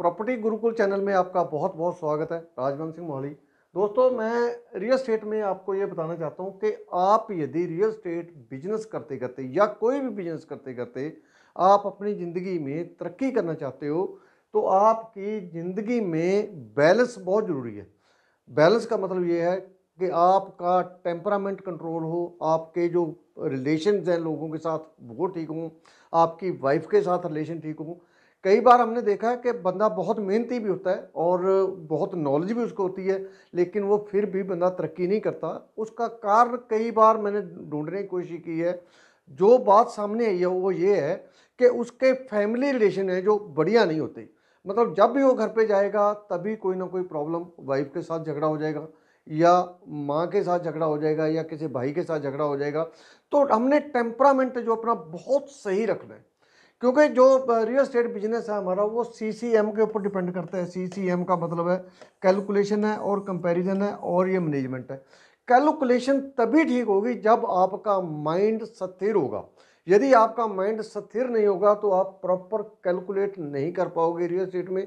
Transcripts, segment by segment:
property Gurukul channel में आपका बहुत बहुत स्वागत है राजवंत सिंह मोहाली दोस्तों मैं रियल स्टेट में आपको ये बताना चाहता हूँ कि आप यदि रियल स्टेट बिजनेस करते करते या कोई भी बिजनेस करते करते आप अपनी ज़िंदगी में तरक्की करना चाहते हो तो आपकी ज़िंदगी में बैलेंस बहुत ज़रूरी है बैलेंस का मतलब ये है कि आपका टेम्परामेंट कंट्रोल हो आपके जो रिलेशन हैं लोगों के साथ वो ठीक हों आपकी वाइफ के साथ रिलेशन ठीक हों कई बार हमने देखा है कि बंदा बहुत मेहनती भी होता है और बहुत नॉलेज भी उसको होती है लेकिन वो फिर भी बंदा तरक्की नहीं करता उसका कारण कई बार मैंने ढूंढने की कोशिश की है जो बात सामने आई है वो ये है कि उसके फैमिली रिलेशन है जो बढ़िया नहीं होते मतलब जब भी वो घर पे जाएगा तभी कोई ना कोई प्रॉब्लम वाइफ के साथ झगड़ा हो जाएगा या माँ के साथ झगड़ा हो जाएगा या किसी भाई के साथ झगड़ा हो जाएगा तो हमने टेम्परामेंट जो अपना बहुत सही रखना है क्योंकि जो रियल स्टेट बिजनेस है हमारा वो सी सी एम के ऊपर डिपेंड करता है सी सी एम का मतलब है कैलकुलेशन है और कंपैरिजन है और ये मैनेजमेंट है कैलकुलेशन तभी ठीक होगी जब आपका माइंड स्थिर होगा यदि आपका माइंड स्थिर नहीं होगा तो आप प्रॉपर कैलकुलेट नहीं कर पाओगे रियल स्टेट में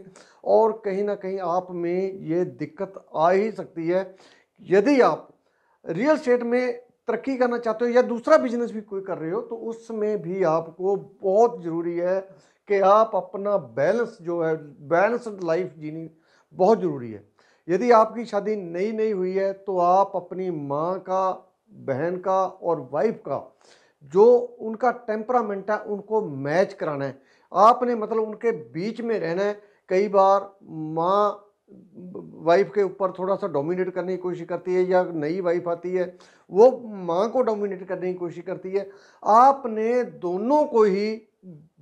और कहीं ना कहीं आप में ये दिक्कत आ ही सकती है यदि आप रियल स्टेट में तरक्की करना चाहते हो या दूसरा बिजनेस भी कोई कर रहे हो तो उसमें भी आपको बहुत ज़रूरी है कि आप अपना बैलेंस जो है बैलेंसड लाइफ जीनी बहुत ज़रूरी है यदि आपकी शादी नई नई हुई है तो आप अपनी माँ का बहन का और वाइफ का जो उनका टेम्परामेंट है उनको मैच कराना है आपने मतलब उनके बीच में रहना है कई बार माँ वाइफ के ऊपर थोड़ा सा डोमिनेट करने की कोशिश करती है या नई वाइफ आती है वो माँ को डोमिनेट करने की कोशिश करती है आपने दोनों को ही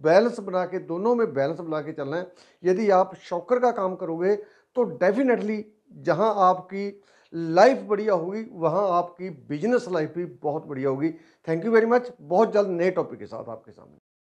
बैलेंस बना के दोनों में बैलेंस बना के चलना है यदि आप शौकर का काम करोगे तो डेफिनेटली जहाँ आपकी लाइफ बढ़िया होगी वहाँ आपकी बिजनेस लाइफ भी बहुत बढ़िया होगी थैंक यू वेरी मच बहुत जल्द नए टॉपिक के साथ आपके सामने